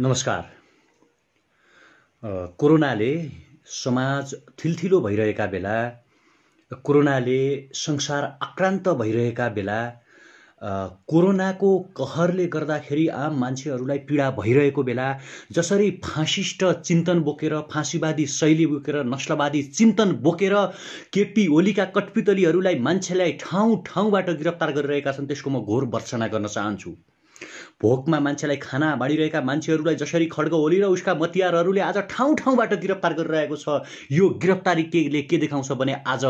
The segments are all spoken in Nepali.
नमस्कार कोरोनाले समाज थिलथिलो भइरहेका बेला कोरोनाले संसार आक्रान्त भइरहेका बेला कोरोनाको कहरले गर्दाखेरि आम मान्छेहरूलाई पीडा भइरहेको बेला जसरी फाँसिस्ट चिन्तन बोकेर फाँसीवादी शैली बोकेर नस्लवादी चिन्तन बोकेर केपी ओलीका कटपितलीहरूलाई मान्छेलाई ठाउँ ठाउँबाट गिरफ्तार गरिरहेका छन् त्यसको म घोर वर्षना गर्न चाहन्छु भोकमा मान्छेलाई खाना बाँडिरहेका मान्छेहरूलाई जसरी खड्ग होली र उसका मतियारहरूले आज ठाउँ ठाउँबाट गिरफ्तार गरिरहेको छ यो गिरफ्तारी केले के देखाउँछ भने आज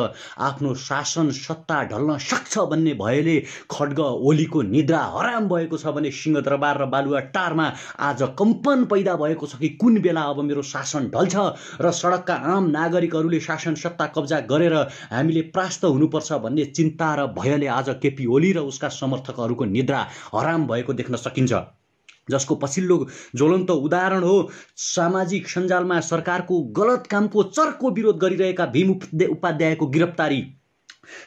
आफ्नो शासन सत्ता ढल्न सक्छ भन्ने भयले खड्ग ओलीको निद्रा हराम भएको छ भने सिंहदरबार र बालुवा टारमा आज कम्पन पैदा भएको छ कि कुन बेला अब मेरो शासन ढल्छ र सडकका आम नागरिकहरूले शासन सत्ता कब्जा गरेर हामीले प्रास्त हुनुपर्छ भन्ने चिन्ता र भयले आज केपी ओली र उसका समर्थकहरूको निद्रा हराम भएको देख्न सक्छ सकिन्छ जसको पछिल्लो ज्वलन्त उदाहरण हो सामाजिक सञ्जालमा सरकारको गलत कामको चर्को विरोध गरिरहेका भीम उपाध्यायको गिरफ्तारी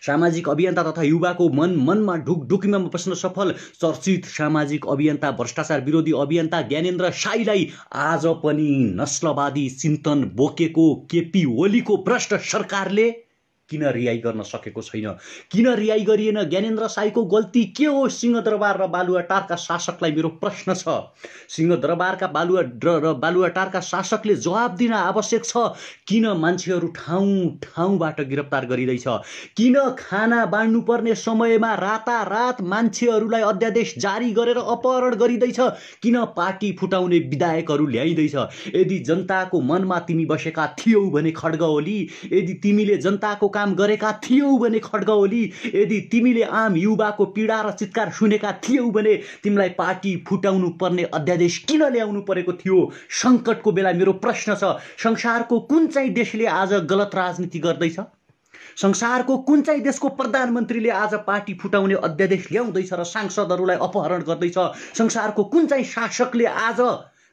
सामाजिक अभियन्ता तथा युवाको मन मनमा ढुकढुकीमा दुक बस्न सफल चर्चित सामाजिक अभियन्ता भ्रष्टाचार विरोधी अभियन्ता ज्ञानेन्द्र साईलाई आज पनि नस्लवादी चिन्तन बोकेको केपी ओलीको भ्रष्ट सरकारले किन रिहाई गर्न सकेको छैन किन रिहाई गरिएन ज्ञानेन्द्र साईको गल्ती के हो सिंहदरबार र बालुवाटारका शासकलाई मेरो प्रश्न छ सिंहदरबारका बालुवा र बालुवाटारका शासकले जवाब दिन आवश्यक छ किन मान्छेहरू ठाउँ ठाउँबाट गिरफ्तार गरिँदैछ किन खाना बाँड्नुपर्ने समयमा रातारात मान्छेहरूलाई अध्यादेश जारी गरेर अपहरण गरिँदैछ किन पार्टी फुटाउने विधायकहरू ल्याइँदैछ यदि जनताको मनमा तिमी बसेका थियौ भने खड्ग ओली यदि तिमीले जनताको काम गरेका थियौ भने खड्ग यदि तिमीले आम युवाको पीडा र चित्कार सुनेका थियौ भने तिमीलाई पार्टी फुटाउनु पर्ने अध्यादेश किन ल्याउनु परेको थियो सङ्कटको बेला मेरो प्रश्न छ संसारको कुन चाहिँ देशले आज गलत राजनीति गर्दैछ संसारको कुन चाहिँ देशको प्रधानमन्त्रीले आज पार्टी फुटाउने अध्यादेश ल्याउँदैछ र सांसदहरूलाई अपहरण गर्दैछ संसारको कुन चाहिँ शासकले आज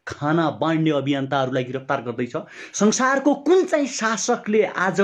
खाना बाँड्ने अभियन्ताहरूलाई गिरफ्तार गर्दैछ संसारको कुन चाहिँ शासकले आज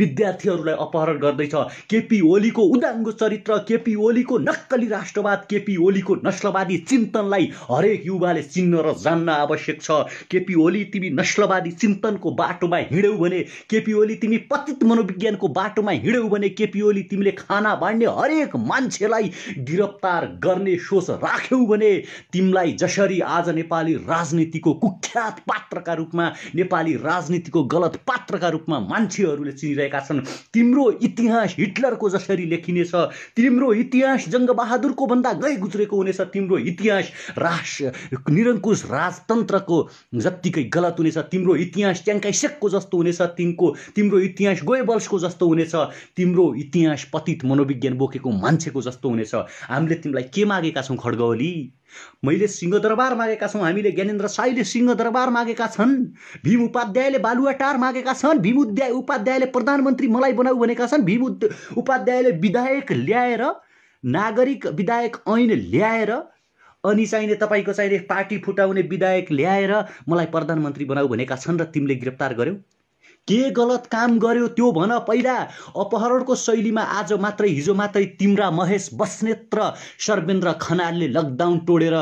विद्यार्थीहरूलाई अपहरण गर्दैछ केपी ओलीको उदाङ्गो चरित्र केपी ओलीको नक्कली राष्ट्रवाद केपी ओलीको नस्लवादी चिन्तनलाई हरेक युवाले चिन्न र जान्न आवश्यक छ केपी ओली तिमी नस्लवादी चिन्तनको बाटोमा हिँड्यौ भने केपी ओली तिमी पतित मनोविज्ञानको बाटोमा हिँड्यौ भने केपी ओली तिमीले खाना बाँड्ने हरेक मान्छेलाई गिरफ्तार गर्ने सोच राख्यौ भने तिमीलाई जसरी आज नेपाली राज राजनीतिको कुख्यात पात्रका रूपमा नेपाली राजनीतिको गलत पात्रका रूपमा मान्छेहरूले चिनिरहेका छन् तिम्रो इतिहास हिटलरको जसरी लेखिनेछ तिम्रो इतिहास जङ्गबहादुरको भन्दा गै गुज्रेको हुनेछ तिम्रो इतिहास राष्ट्र निरङ्कुश राजतन्त्रको जत्तिकै गलत हुनेछ तिम्रो इतिहास च्याङ्काइसेकको जस्तो हुनेछ तिनको तिम्रो इतिहास गोएबल्सको जस्तो हुनेछ तिम्रो इतिहास पतित मनोविज्ञान बोकेको मान्छेको जस्तो हुनेछ हामीले तिमीलाई के मागेका छौँ खड्गवली मैले सिंहदरबार मागेका छौँ हामीले ज्ञानेन्द्र राजेन्द्र साईले सिंहदरबार मागेका छन् भीम उपाध्यायले बालुवाटार मागेका छन् भीम उद्याय उपाध्यायले प्रधानमन्त्री मलाई बनाऊ भनेका छन् भीम उपाध्यायले विधायक ल्याएर नागरिक विधायक ऐन ल्याएर अनि चाहिने तपाईँको चाहिने पार्टी फुटाउने विधायक ल्याएर मलाई प्रधानमन्त्री बनाऊ भनेका छन् र तिमीले गिरफ्तार गर्यौ के गलत काम गर्यो त्यो भन पहिला अपहरणको शैलीमा आज मात्रै हिजो मात्रै तिम्रा महेश बस्नेत र सर्वेन्द्र खनालले लकडाउन तोडेर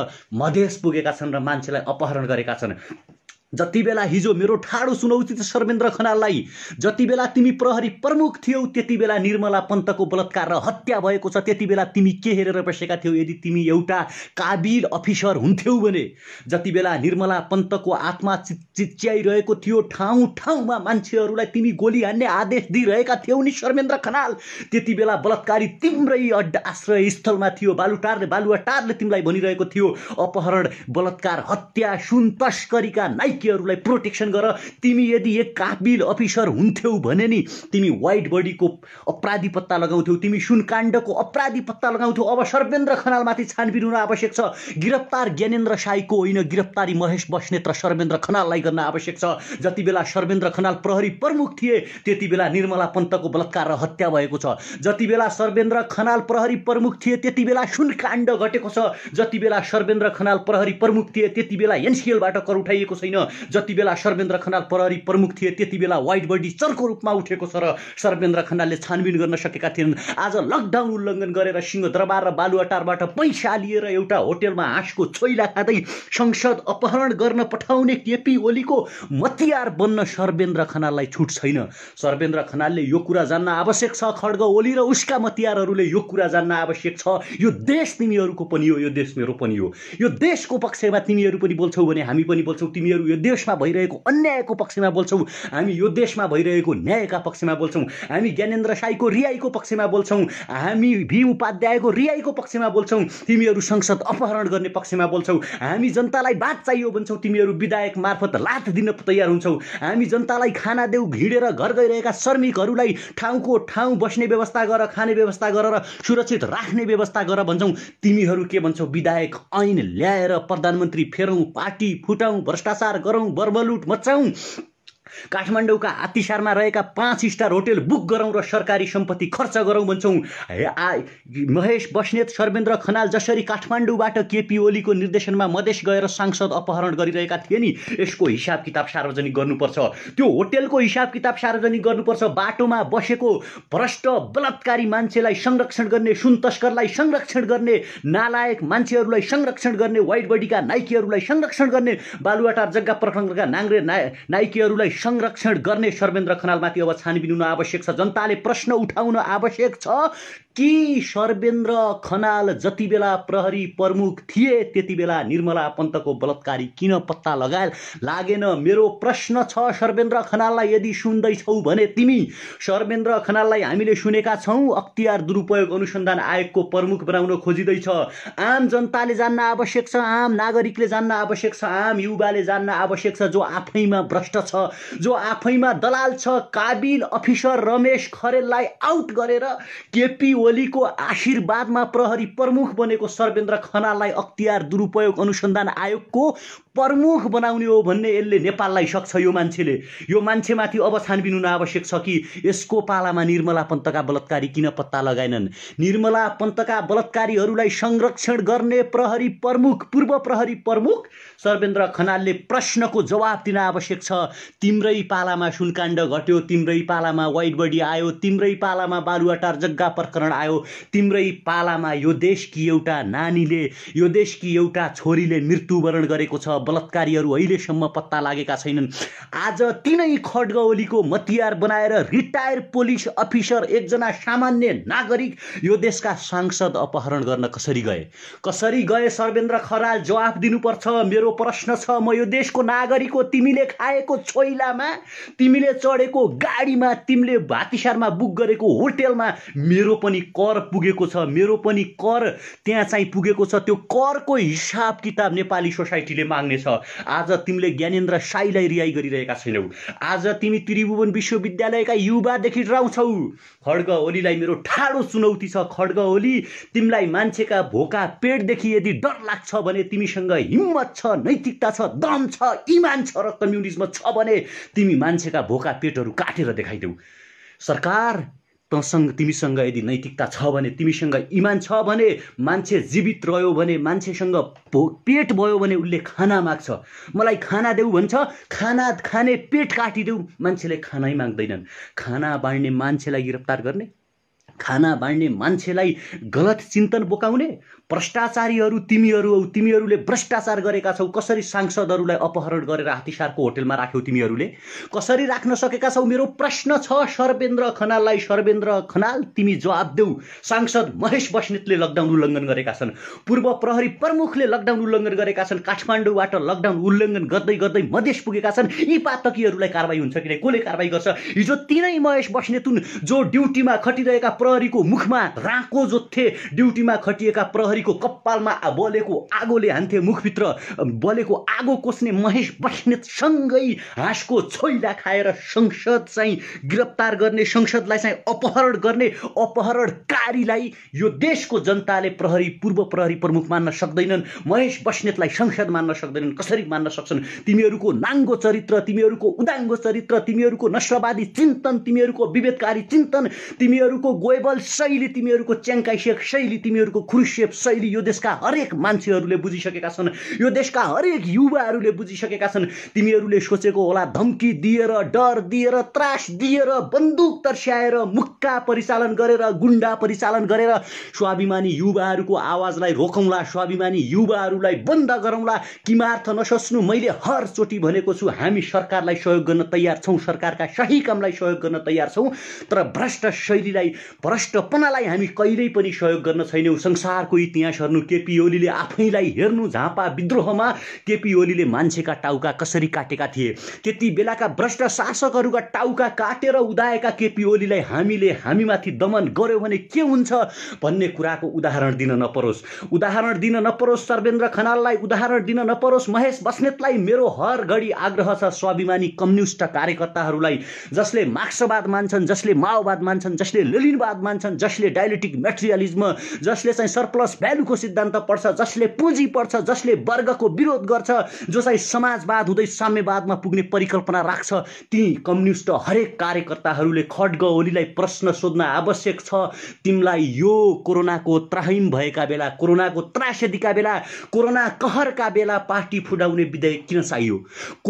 मधेस पुगेका छन् र मान्छेलाई अपहरण गरेका छन् जति बेला हिजो मेरो ठाडो चुनौती शर्मेन्द्र खनाललाई जति बेला तिमी प्रहरी प्रमुख थियौ त्यति बेला निर्मला पन्तको बलात्कार र हत्या भएको छ त्यति बेला तिमी के हेरेर बसेका थियौ यदि तिमी एउटा काबिल अफिसर हुन्थ्यौ भने जति बेला निर्मला पन्तको आत्मा चिच्याइरहेको थियो ठाउँ ठाउँमा मान्छेहरूलाई तिमी गोली हान्ने आदेश दिइरहेका थियौ नि शर्मेन्द्र खनाल त्यति बेला बलात्कारी तिम्रै अड्डा आश्रय स्थलमा थियो बालुटारले बालुवाटारले तिमीलाई भनिरहेको थियो अपहरण बलात्कार हत्या सुन तस्करीका नाइ बाइकीहरूलाई प्रोटेक्सन गर तिमी यदि एक काबिल अफिसर हुन्थ्यौ भने नि तिमी वाइट बडीको अपराधी पत्ता लगाउँथ्यौ तिमी सुनकाण्डको अपराधी पत्ता लगाउँथ्यौ अब सर्वेन्द्र खनालमाथि छानबिन हुन आवश्यक छ गिरफ्तार ज्ञानेन्द्र साईको होइन गिरफ्तारी महेश बस्नेत र सर्वेन्द्र खनाललाई गर्न आवश्यक छ जति बेला सर्वेन्द्र खनाल प्रहरी प्रमुख थिए त्यति बेला निर्मला पन्तको बलात्कार र हत्या भएको छ जति बेला सर्वेन्द्र खनाल प्रहरी प्रमुख थिए त्यति बेला सुनकाण्ड घटेको छ जति बेला सर्वेन्द्र खनाल प्रहरी प्रमुख थिए त्यति बेला एनसिएलबाट कर उठाइएको छैन जति बेला सर्वेन्द्र खनाल प्रहरी प्रमुख थिए त्यति बेला वाइट बडी चर्को रूपमा उठेको छ र सर्वेन्द्र खनालले छानबिन गर्न सकेका थिएनन् आज लकडाउन उल्लङ्घन गरेर सिंहदरबार र बालुवाटारबाट पैसा लिएर एउटा होटेलमा हाँसको छोइला खाँदै संसद अपहरण गर्न पठाउने केपी ओलीको मतियार बन्न सर्वेन्द्र खनाललाई छुट छैन सर्वेन्द्र खनालले यो कुरा जान्न आवश्यक छ खड्ग ओली र उसका मतियारहरूले यो कुरा जान्न आवश्यक छ यो देश तिमीहरूको पनि हो यो देश मेरो पनि हो यो देशको पक्षमा तिमीहरू पनि बोल्छौ भने हामी पनि बोल्छौँ तिमीहरू यो देशमा भइरहेको अन्यायको पक्षमा बोल्छौँ हामी यो देशमा भइरहेको न्यायका पक्षमा बोल्छौँ हामी ज्ञानेन्द्र साईको रियाईको पक्षमा बोल्छौँ हामी भीम उपाध्यायको रियाईको पक्षमा बोल्छौँ तिमीहरू संसद अपहरण गर्ने पक्षमा बोल्छौँ हामी जनतालाई बात चाहियो भन्छौँ तिमीहरू विधायक मार्फत लात दिन तयार हुन्छौ हामी जनतालाई खाना देऊ घिडेर घर गइरहेका श्रमिकहरूलाई ठाउँको ठाउँ बस्ने व्यवस्था गर खाने व्यवस्था गरेर सुरक्षित राख्ने व्यवस्था गर भन्छौँ तिमीहरू के भन्छौ विधायक ऐन ल्याएर प्रधानमन्त्री फेरौँ पार्टी फुटाउँ भ्रष्टाचार गरौँ बर्बलुट मचाउँ काठमाडौँका आतिसारमा रहेका पाँच स्टार होटेल बुक गरौँ र सरकारी सम्पत्ति खर्च गरौँ भन्छौँ महेश बस्नेत सर्वेन्द्र खनाल जसरी काठमाडौँबाट केपी ओलीको निर्देशनमा मधेस गएर सांसद अपहरण गरिरहेका थिए नि यसको हिसाब किताब सार्वजनिक गर्नुपर्छ त्यो होटेलको हिसाब किताब सार्वजनिक गर्नुपर्छ बाटोमा बसेको भ्रष्ट बलात्कारी मान्छेलाई संरक्षण गर्ने सुन तस्करलाई संरक्षण गर्ने नालायक मान्छेहरूलाई संरक्षण गर्ने वाइट बडीका नाइकीहरूलाई संरक्षण गर्ने बालुवाटार जग्गा प्रखण्डका नाङ्रे नाइकीहरूलाई संरक्षण गर्ने सर्वेन्द्र खनालमाथि अब छानबिन हुन आवश्यक छ जनताले प्रश्न उठाउन आवश्यक छ के सर्वेन्द्र खनाल जति बेला प्रहरी प्रमुख थिए त्यति बेला निर्मला पन्तको बलात्कारी किन पत्ता लगाए लागेन मेरो प्रश्न छ सर्वेन्द्र खनाललाई यदि सुन्दैछौ भने तिमी सर्वेन्द्र खनाललाई हामीले सुनेका छौँ अख्तियार दुरुपयोग अनुसन्धान आयोगको प्रमुख बनाउन खोजिँदैछ आम जनताले जान्न आवश्यक छ आम नागरिकले जान्न आवश्यक छ आम युवाले जान्न आवश्यक छ जो आफैमा भ्रष्ट छ जो आफैमा दलाल छ काबिल अफिसर रमेश खरेललाई आउट गरेर केपी ओलीको आशीर्वादमा प्रहरी प्रमुख बनेको सर्वेन्द्र खनाललाई अख्तियार दुरुपयोग अनुसन्धान आयोगको प्रमुख बनाउने हो भन्ने यसले नेपाललाई सक्छ यो मान्छेले यो मान्छेमाथि अब छानबिन हुन आवश्यक छ कि यसको पालामा निर्मला पन्तका बलात्कारी किन पत्ता लगाएनन् निर्मला पन्तका बलात्कारीहरूलाई संरक्षण गर्ने प्रहरी प्रमुख पूर्व प्रहरी प्रमुख सर्वेन्द्र खनालले प्रश्नको जवाब दिन आवश्यक छ तिम्रै पालामा सुनकाण्ड घट्यो तिम्रै पालामा वाइट बडी आयो तिम्रै पालामा बालुवाटार जग्गा प्रकरण आयो तिम्रै पालामा यो देशकी एउटा नानीले यो देशकी एउटा छोरीले मृत्युवरण गरेको छ बलात्कारीहरू अहिलेसम्म पत्ता लागेका छैनन् आज तिनै खड्गौलीको मतियार बनाएर रिटायर पुलिस अफिसर एकजना सामान्य नागरिक यो देशका सांसद अपहरण गर्न कसरी गए कसरी गए सर्वेन्द्र खराल जवाफ दिनुपर्छ मेरो प्रश्न छ म यो देशको नागरिक हो तिमीले खाएको छोइलामा तिमीले चढेको गाडीमा तिमीले भातिसारमा बुक गरेको होटेलमा मेरो पनि कर पुगेको छ मेरो पनि कर त्यहाँ चाहिँ पुगेको छ त्यो करको हिसाब किताब नेपाली सोसाइटीले माग्नु छ आज तिमीले ज्ञानेन्द्र साईलाई रिहाई गरिरहेका छैनौ आज तिमी त्रिभुवन विश्वविद्यालयका युवादेखि डराउँछौ खड्ग ओलीलाई मेरो ठाडो चुनौती छ खड्ग ओली तिमीलाई मान्छेका भोका पेटदेखि यदि डर लाग्छ भने तिमीसँग हिम्मत छ नैतिकता छ दम छ इमान छ र कम्युनिजम छ भने तिमी मान्छेका भोका पेटहरू काटेर देखाइदेऊ सरकार तसँग तिमीसँग यदि नैतिकता छ भने तिमीसँग इमान छ भने मान्छे जीवित रह्यो भने मान्छेसँग भो पेट भयो भने उसले खाना माग्छ मलाई खाना देऊ भन्छ खाना खाने पेट काटिदेऊ मान्छेले खानै माग्दैनन् खाना बाँड्ने मान्छेलाई गिरफ्तार गर्ने खाना बाँड्ने मान्छेलाई गलत चिन्तन बोकाउने भ्रष्टाचारीहरू तिमीहरू हौ तिमीहरूले भ्रष्टाचार गरेका छौ कसरी सांसदहरूलाई अपहरण गरेर हात्तीसारको होटेलमा राख्यौ तिमीहरूले कसरी राख्न सकेका छौ मेरो प्रश्न छ सर्वेन्द्र खनाललाई सर्वेन्द्र खनाल तिमी जवाब देऊ सांसद महेश बस्नेतले लकडाउन उल्लङ्घन गरेका छन् पूर्व प्रहरी प्रमुखले लकडाउन उल्लङ्घन गरेका छन् काठमाडौँबाट लकडाउन उल्लङ्घन गर्दै गर्दै मधेस पुगेका छन् यी पातकीहरूलाई कारवाही हुन्छ किन कसले कारवाही गर्छ हिजो तिनै महेश बस्नेत हुन् जो ड्युटीमा खटिरहेका प्रहरीको मुखमा राँको जोत्थे ड्युटीमा खटिएका प्रहरी छोरीको कपालमा बलेको आगोले हान्थे मुखभित्र बलेको आगो कोस्ने महेश बस्नेतसँगै हाँसको छोइला खाएर संसद चाहिँ गिरफ्तार गर्ने संसदलाई चाहिँ अपहरण गर्ने अपहरणकारीलाई यो देशको जनताले प्रहरी पूर्व प्रहरी प्रमुख मान्न सक्दैनन् महेश बस्नेतलाई संसद मान्न सक्दैनन् कसरी मान्न सक्छन् तिमीहरूको नाङ्गो चरित्र तिमीहरूको उदाङ्गो चरित्र तिमीहरूको नस्रवादी चिन्तन तिमीहरूको विभेदकारी चिन्तन तिमीहरूको गोयबल शैली तिमीहरूको च्याङ्काइसेक शैली तिमीहरूको खुरुसेप शैली यो देशका हरेक मान्छेहरूले बुझिसकेका छन् यो देशका हरेक युवाहरूले बुझिसकेका छन् तिमीहरूले सोचेको होला धम्की दिएर डर दिएर त्रास दिएर बन्दुक तर्स्याएर मुक्का परिचालन गरेर गुन्डा परिचालन गरेर स्वाभिमानी युवाहरूको आवाजलाई रोकौँला स्वाभिमानी युवाहरूलाई बन्द गरौँला किमार्थ नसोच्नु मैले हरचोटि भनेको छु हामी सरकारलाई सहयोग गर्न तयार छौँ सरकारका सही कामलाई सहयोग गर्न तयार छौँ तर भ्रष्ट शैलीलाई भ्रष्टपनालाई हामी कहिल्यै पनि सहयोग गर्न छैनौँ संसारको इतिहास त्यहाँ सर्नु केपी ओलीले आफैलाई हेर्नु झापा विद्रोहमा केपी ओलीले मान्छेका टाउका कसरी काटेका थिए त्यति बेलाका भ्रष्ट शासकहरूका टाउका काटेर उदाएका केपी ओलीलाई हामीले हामीमाथि दमन गर्यो भने के हुन्छ भन्ने कुराको उदाहरण दिन नपरोस् उदाहरण दिन नपरोस् सर्वेन्द्र खनाललाई उदाहरण दिन नपरोस् महेश बस्नेतलाई मेरो हर घडी आग्रह छ स्वाभिमानी कम्युनिस्ट कार्यकर्ताहरूलाई जसले मार्क्सवाद मान्छन् जसले माओवाद मान्छन् जसले ललिनवाद मान्छन् जसले डायलेटिक मेटेरियलिज्म जसले चाहिँ सर्प्लस भ्यालुको सिद्धान्त पर्छ जसले पुँजी पर्छ जसले वर्गको विरोध गर्छ जो समाजवाद हुँदै साम्यवादमा पुग्ने परिकल्पना राख्छ ती कम्युनिस्ट हरेक कार्यकर्ताहरूले खड्ग ओलीलाई प्रश्न सोध्न आवश्यक छ तिमीलाई यो कोरोनाको त्राहिम भएका बेला कोरोनाको त्रासदीका बेला कोरोना कहरका बेला पार्टी फुटाउने विधेयक किन चाहियो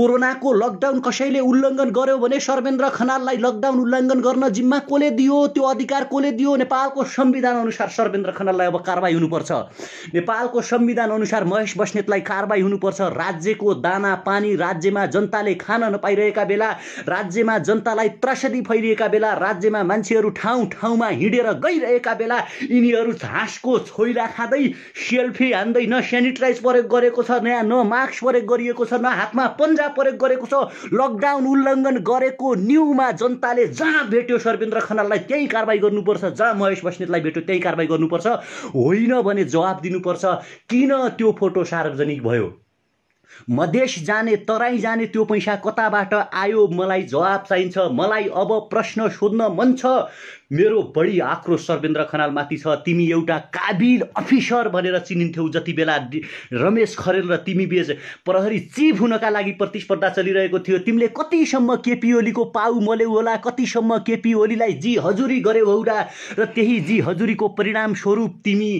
कोरोनाको लकडाउन कसैले उल्लङ्घन गर्यो भने सर्वेन्द्र खनाललाई लकडाउन उल्लङ्घन गर्न जिम्मा कसले दियो त्यो अधिकार कसले दियो नेपालको संविधान अनुसार सर्वेन्द्र खनाललाई अब कारवाही हुनुपर्छ हुनुपर्छ नेपालको संविधान अनुसार महेश बस्नेतलाई कारवाही हुनुपर्छ राज्यको दाना पानी राज्यमा जनताले खान नपाइरहेका बेला राज्यमा जनतालाई त्रासदी फैलिएका बेला राज्यमा मान्छेहरू ठाउँ ठाउँमा हिँडेर गइरहेका बेला यिनीहरू झाँसको छोइला खाँदै सेल्फी हान्दै न सेनिटाइज प्रयोग गरेको छ नयाँ न मास्क प्रयोग गरिएको छ न हातमा पन्जा प्रयोग गरेको छ लकडाउन उल्लङ्घन गरेको न्युमा जनताले जहाँ भेट्यो सर्वेन्द्र खनाललाई त्यही कारवाही गर्नुपर्छ जहाँ महेश बस्नेतलाई भेट्यो त्यही कारवाही गर्नुपर्छ होइन भने भने जवाब दिनुपर्छ किन त्यो फोटो सार्वजनिक भयो मधेस जाने तराई जाने त्यो पैसा कताबाट आयो मलाई जवाब चाहिन्छ मलाई अब प्रश्न सोध्न मन छ मेरो बढी आक्रोश सर्वेन्द्र खनालमाथि छ तिमी एउटा काबिल अफिसर भनेर चिनिन्थ्यौ जति बेला रमेश खरेल र तिमी बेच प्रहरी चिफ हुनका लागि प्रतिस्पर्धा चलिरहेको थियो तिमीले कतिसम्म केपी ओलीको पाउ मल्यौ होला कतिसम्म केपी ओलीलाई जी हजुरी गर्यौ हौडा र त्यही जी हजुरीको परिणामस्वरूप तिमी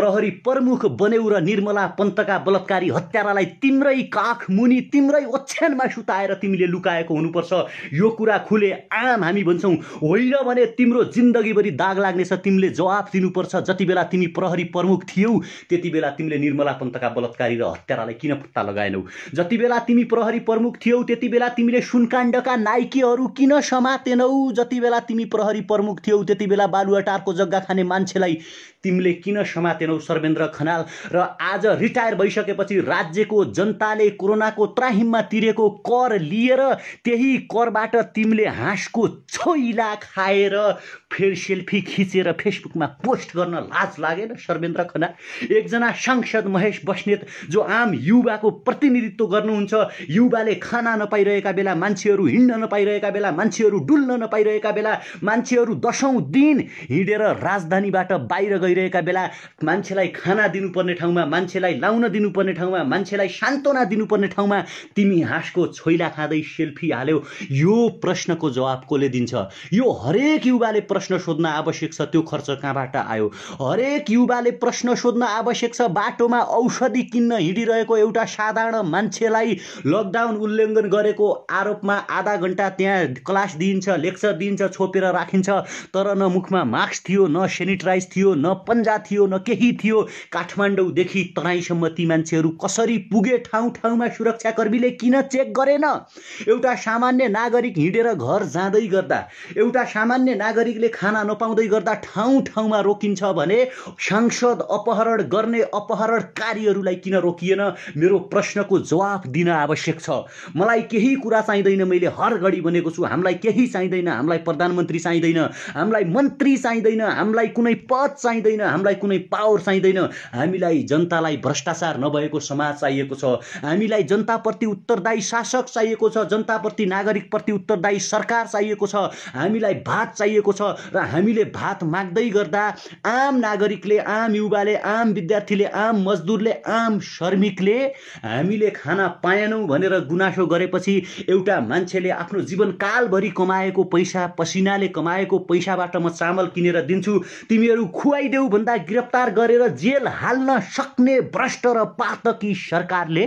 प्रहरी प्रमुख बन्यौ र निर्मला पन्तका बलात्कारी हत्यारालाई तिम्रै काख मुनि तिम्रै ओछ्यानमा सुताएर तिमीले लुकाएको हुनुपर्छ यो कुरा खुले आम हामी भन्छौँ होइन भने तिम्रो जिन्दगीभरि दाग लाग्नेछ तिमीले जवाफ दिनुपर्छ जति बेला तिमी प्रहरी प्रमुख थियौ त्यति बेला तिमीले निर्मला पन्तका बलात्कारी र हत्यारालाई किन पत्ता लगाएनौ जति बेला तिमी प्रहरी प्रमुख थियौ त्यति बेला तिमीले सुनकाण्डका नाइकीहरू किन समातेनौ जति बेला तिमी प्रहरी प्रमुख थियौ त्यति बेला बालुवाटारको जग्गा खाने मान्छेलाई तिमीले किन समातेनौ सर्वेन्द्र खनाल र आज रिटायर भइसकेपछि राज्यको जनताले कोरोनाको त्राहिममा तिरेको कर लिएर त्यही करबाट तिमीले हाँसको छोइला खाएर फेरि सेल्फी खिचेर फेसबुकमा पोस्ट गर्न लाज लागेन सर्वेन्द्र खना एकजना सांसद महेश बस्नेत जो आम युवाको प्रतिनिधित्व गर्नुहुन्छ युवाले खाना नपाइरहेका बेला मान्छेहरू हिँड्न नपाइरहेका बेला मान्छेहरू डुल्न नपाइरहेका बेला मान्छेहरू दसौँ दिन हिँडेर राजधानीबाट बाहिर गइरहेका बेला मान्छेलाई खाना दिनुपर्ने ठाउँमा मान्छेलाई लाउन दिनुपर्ने ठाउँमा मान्छेलाई सान्त्वना दिनुपर्ने ठाउँमा तिमी हाँसको छोइला खाँदै सेल्फी हाल्यौ यो प्रश्नको जवाब कसले दिन्छ यो हरेक युवाले प्रश्न सोध्न आवश्यक छ त्यो खर्च कहाँबाट आयो हरेक युवाले प्रश्न सोध्न आवश्यक छ बाटोमा औषधि किन्न हिँडिरहेको एउटा साधारण मान्छेलाई लकडाउन उल्लङ्घन गरेको आरोपमा आधा घन्टा त्यहाँ क्लास दिइन्छ लेक्चर दिइन्छ छोपेर राखिन्छ तर न मुखमा मास्क थियो न सेनिटाइज थियो न पन्जा थियो न केही थियो काठमाडौँदेखि तराईसम्म ती मान्छेहरू कसरी पुगे ठाउँ ठाउँमा सुरक्षाकर्मीले किन चेक गरेन एउटा सामान्य नागरिक हिँडेर घर जाँदै गर्दा एउटा सामान्य नागरिकले मान्छेले खाना नपाउँदै गर्दा ठाउँ ठाउँमा रोकिन्छ भने सांसद अपहरण गर्ने अपहरणकारीहरूलाई किन रोकिएन मेरो प्रश्नको जवाफ दिन आवश्यक छ मलाई केही कुरा चाहिँदैन मैले हर घडी भनेको छु हामीलाई केही चाहिँदैन हामीलाई प्रधानमन्त्री चाहिँदैन हामीलाई मन्त्री चाहिँदैन हामीलाई कुनै पद चाहिँदैन हामीलाई कुनै पावर चाहिँदैन हामीलाई जनतालाई भ्रष्टाचार नभएको समाज चाहिएको छ हामीलाई जनताप्रति उत्तरदायी शासक चाहिएको छ जनताप्रति नागरिकप्रति उत्तरदायी सरकार चाहिएको छ हामीलाई भात चाहिएको छ र हामीले भात माग्दै गर्दा आम नागरिकले आम युवाले आम विद्यार्थीले आम मजदुरले आम श्रमिकले हामीले खाना पाएनौँ भनेर गुनासो गरेपछि एउटा मान्छेले आफ्नो जीवनकालभरि कमाएको पैसा पसिनाले कमाएको पैसाबाट म चामल किनेर दिन्छु तिमीहरू खुवाइदेऊ भन्दा गिरफ्तार गरेर जेल हाल्न सक्ने भ्रष्ट र पातकी सरकारले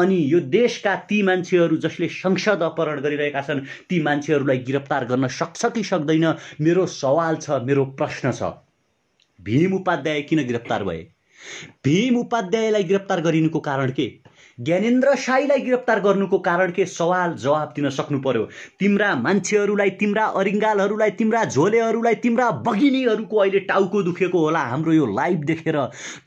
अनि यो देशका ती मान्छेहरू जसले संसद अपहरण गरिरहेका छन् ती मान्छेहरूलाई गिरफ्तार गर्न सक्छ कि सक्दैन मेरो सवाल छ मेरो प्रश्न छ भीम उपाध्याय किन गिरफ्तार भए भीम उपाध्यायलाई गिरफ्तार गरिनुको कारण के ज्ञानेन्द्र साईलाई गिरफ्तार गर्नुको कारण के सवाल जवाब दिन सक्नु पर्यो तिम्रा मान्छेहरूलाई तिम्रा अरिङ्गालहरूलाई तिम्रा झोलेहरूलाई तिम्रा बगिनीहरूको अहिले टाउको दुखेको होला हाम्रो यो लाइभ देखेर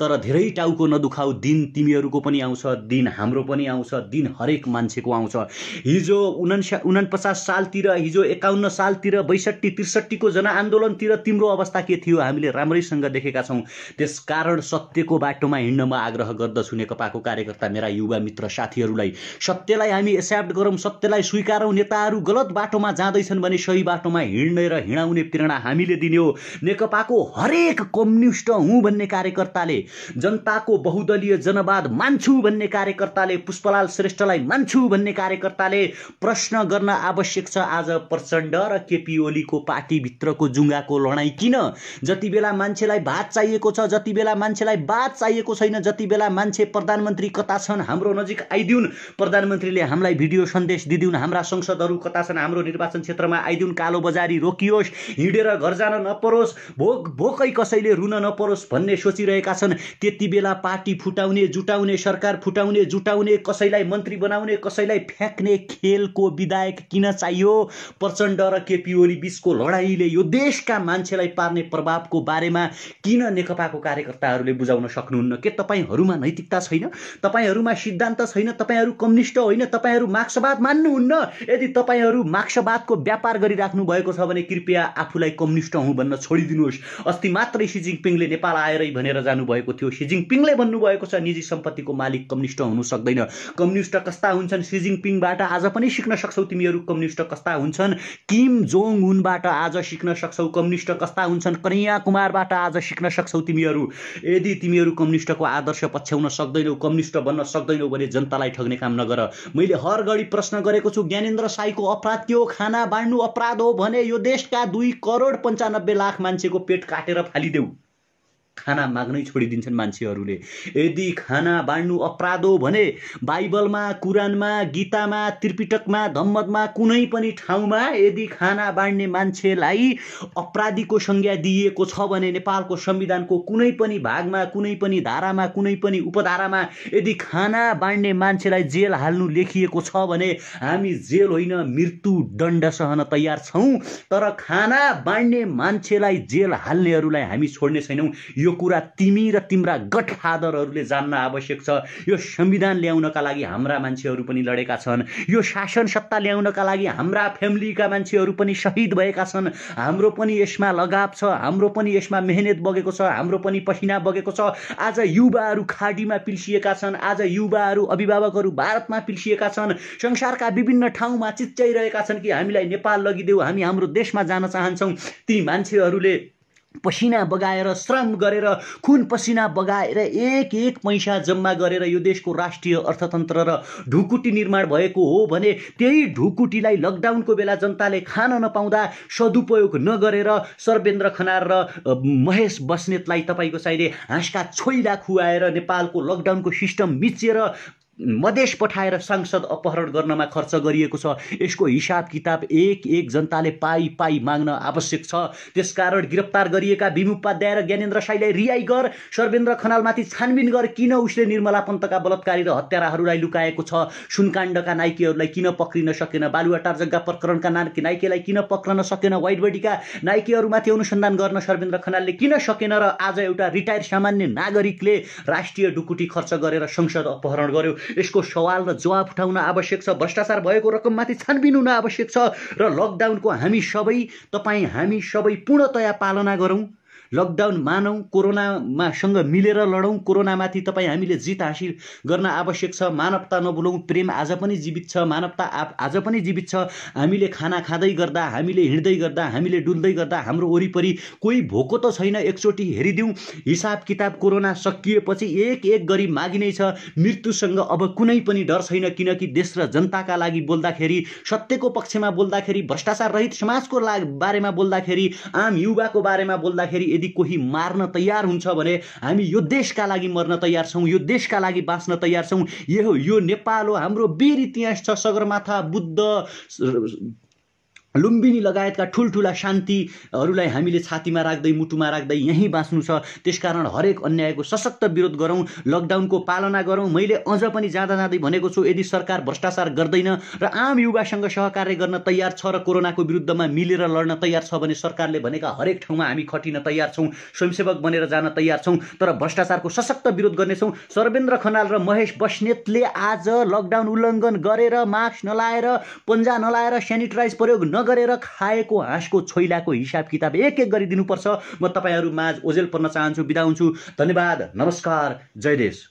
तर धेरै टाउको नदुखाऊ दिन तिमीहरूको पनि आउँछ दिन हाम्रो पनि आउँछ दिन हरेक मान्छेको आउँछ हिजो उना उनापचास सालतिर हिजो एकाउन्न सालतिर बैसठी त्रिसठीको जनआन्दोलनतिर तिम्रो अवस्था के थियो हामीले राम्रैसँग देखेका छौँ त्यसकारण सत्यको बाटोमा हिँड्नमा आग्रह गर्दछु नेकपाको कार्यकर्ता मेरा युवा हाम्रा मित्र साथीहरूलाई सत्यलाई हामी एक्सेप्ट गरौँ सत्यलाई स्वीकारौँ नेताहरू गलत बाटोमा जाँदैछन् भने सही बाटोमा हिँड्ने र हिँडाउने प्रेरणा हामीले दिने हो नेकपाको हरेक कम्युनिस्ट हुँ भन्ने कार्यकर्ताले जनताको बहुदलीय जनवाद मान्छु भन्ने कार्यकर्ताले पुष्पलाल श्रेष्ठलाई मान्छु भन्ने कार्यकर्ताले प्रश्न गर्न आवश्यक छ आज प्रचण्ड र केपी ओलीको पार्टीभित्रको जुङ्गाको लडाइँ किन जति बेला मान्छेलाई भात चाहिएको छ जति बेला मान्छेलाई बात चाहिएको छैन जति बेला मान्छे प्रधानमन्त्री कता छन् हाम्रो हाम्रो नजिक आइदिउन् प्रधानमन्त्रीले हामीलाई भिडियो सन्देश दिदिउन् हाम्रा संसदहरू कता छन् हाम्रो निर्वाचन क्षेत्रमा आइदिउन् कालो बजारी रोकियोस् हिँडेर घर जान नपरोस् भोक भोकै कसैले रुन नपरोस् भन्ने सोचिरहेका छन् त्यति बेला पार्टी फुटाउने जुटाउने सरकार फुटाउने जुटाउने कसैलाई मन्त्री बनाउने कसैलाई फ्याँक्ने खेलको विधायक किन चाहियो प्रचण्ड र केपी ओली बिचको लडाइँले यो देशका मान्छेलाई पार्ने प्रभावको बारेमा किन नेकपाको कार्यकर्ताहरूले बुझाउन सक्नुहुन्न के तपाईँहरूमा नैतिकता छैन तपाईँहरूमा सिद्ध सिद्धान्त छैन तपाईँहरू कम्युनिस्ट होइन तपाईँहरू मार्क्सवाद मान्नुहुन्न यदि तपाईँहरू मार्क्सवादको व्यापार गरिराख्नु भएको छ भने कृपया आफूलाई कम्युनिस्ट हुँ भन्न छोडिदिनुहोस् अस्ति मात्रै सी जिङपिङले नेपाल आएरै भनेर जानुभएको थियो सी जिङपिङले भन्नुभएको छ निजी सम्पत्तिको मालिक कम्युनिष्ट हुनु सक्दैन कम्युनिस्ट कस्ता हुन्छन् सी जिङपिङबाट आज पनि सिक्न सक्छौ तिमीहरू कम्युनिस्ट कस्ता हुन्छन् किम जोङ हुनबाट आज सिक्न सक्छौ कम्युनिस्ट कस्ता हुन्छन् कन्या कुमारबाट आज सिक्न सक्छौ तिमीहरू यदि तिमीहरू कम्युनिस्टको आदर्श पछ्याउन सक्दैनौ कम्युनिस्ट बन्न सक्दैनौ भने जनतालाई ठग्ने काम नगर मैले हर घडी प्रश्न गरेको छु ज्ञानेन्द्र साईको अपराध के हो खाना बाँड्नु अपराध हो भने यो देशका दुई करोड पन्चानब्बे लाख मान्छेको पेट काटेर फालिदेऊ खाना माग्नै छोडिदिन्छन् मान्छेहरूले यदि खाना बाँड्नु अपराध हो भने बाइबलमा कुरानमा गीतामा त्रिपिटकमा धम्मतमा कुनै पनि ठाउँमा यदि खाना बाँड्ने मान्छेलाई अपराधीको संज्ञा दिइएको छ भने नेपालको संविधानको कुनै पनि भागमा कुनै पनि धारामा कुनै पनि उपधारामा यदि खाना बाँड्ने मान्छेलाई जेल हाल्नु लेखिएको छ भने हामी जेल होइन मृत्यु दण्ड सहन तयार छौँ तर खाना बाँड्ने मान्छेलाई जेल हाल्नेहरूलाई हामी छोड्ने छैनौँ यो यो कुरा तिमी र तिम्रा गट फादरहरूले जान्न आवश्यक छ यो संविधान ल्याउनका लागि हाम्रा मान्छेहरू पनि लडेका छन् यो शासन सत्ता ल्याउनका लागि हाम्रा फ्यामिलीका मान्छेहरू पनि सहिद भएका छन् हाम्रो पनि यसमा लगाव छ हाम्रो पनि यसमा मेहनत बगेको छ हाम्रो पनि पसिना बगेको छ आज युवाहरू खाडीमा पिल्सिएका छन् आज युवाहरू अभिभावकहरू भारतमा पिल्सिएका छन् संसारका विभिन्न ठाउँमा चिच्चाइरहेका छन् कि हामीलाई नेपाल लगिदेऊ हामी हाम्रो देशमा जान चाहन्छौँ ती मान्छेहरूले पसिना बगाएर श्रम गरेर खुन पसिना बगाएर एक एक पैसा जम्मा गरेर यो देशको राष्ट्रिय अर्थतन्त्र र ढुकुटी निर्माण भएको हो भने त्यही ढुकुटीलाई लकडाउनको बेला जनताले खान नपाउँदा सदुपयोग नगरेर सर्वेन्द्र खनार र महेश बस्नेतलाई तपाईँको साइडले हाँसका छोइला खुवाएर नेपालको लकडाउनको सिस्टम मिचेर मधेस पठाएर सांसद अपहरण गर्नमा खर्च गरिएको छ यसको हिसाब किताब एक एक जनताले पाइ पाइ माग्न आवश्यक छ त्यसकारण गिरफ्तार गरिएका भीम उपाध्याय र ज्ञानेन्द्र साईलाई रिहाई गर सर्वेन्द्र खनालमाथि छानबिन गर किन उसले निर्मला पन्तका बलात्कारी र हत्याराहरूलाई लुकाएको छ सुनकाण्डका नाइकेहरूलाई किन पक्रिन सकेन बालुवाटार जग्गा प्रकरणका नाक नाइकेलाई किन पक्रन सकेन वाइट बडीका नाइकेहरूमाथि अनुसन्धान गर्न सर्वेन्द्र खनालले किन सकेन र आज एउटा रिटायर सामान्य नागरिकले राष्ट्रिय डुकुटी खर्च गरेर संसद अपहरण गर्यो यसको सवाल र जवाब उठाउन आवश्यक छ भ्रष्टाचार भएको रकममाथि छानबिन हुन आवश्यक छ र लकडाउनको हामी सबै तपाईँ हामी सबै पूर्णतया पालना गरौँ लकडाउन मानौँ सँग मिलेर लडौँ कोरोनामाथि तपाईँ हामीले जित हासिल गर्न आवश्यक छ मानवता नबोलौँ प्रेम आज पनि जीवित छ मानवता आज पनि जीवित छ हामीले खाना खाँदै गर्दा हामीले हिँड्दै गर्दा हामीले डुल्दै गर्दा हाम्रो वरिपरि कोही भोको त छैन एकचोटि हेरिदिउँ हिसाब किताब कोरोना सकिएपछि एक एक गरी मागिनै छ मृत्युसँग अब कुनै पनि डर छैन किनकि देश र जनताका लागि बोल्दाखेरि सत्यको पक्षमा बोल्दाखेरि भ्रष्टाचार रहित समाजको बारेमा बोल्दाखेरि आम युवाको बारेमा बोल्दाखेरि यदि कोही मार्न तयार हुन्छ भने हामी यो देशका लागि मर्न तयार छौँ यो देशका लागि बाँच्न तयार छौँ यो यो नेपाल हो हाम्रो वीर इतिहास छ सगरमाथा बुद्ध लुम्बिनी लगायतका ठुल्ठुला शान्तिहरूलाई हामीले छातीमा राख्दै मुटुमा राख्दै यहीँ बाँच्नु छ त्यसकारण हरेक अन्यायको सशक्त विरोध गरौँ लकडाउनको पालना गरौँ मैले अझ पनि जाँदा जाँदै भनेको छु यदि सरकार भ्रष्टाचार गर्दैन र आम युवासँग सहकार्य गर्न तयार छ र कोरोनाको विरुद्धमा मिलेर लड्न तयार छ भने सरकारले भनेका हरेक ठाउँमा हामी खटिन तयार छौँ स्वयंसेवक बनेर जान तयार छौँ तर भ्रष्टाचारको सशक्त विरोध गर्नेछौँ सर्वेन्द्र खनाल र महेश बस्नेतले आज लकडाउन उल्लङ्घन गरेर मास्क नलाएर पन्जा नलाएर सेनिटाइज प्रयोग न नगरेर खाएको हाँसको छोइलाको हिसाब किताब एक एक गरिदिनुपर्छ म तपाईँहरू माझ ओझेल पर्न चाहन्छु बिदा हुन्छु धन्यवाद नमस्कार जय देश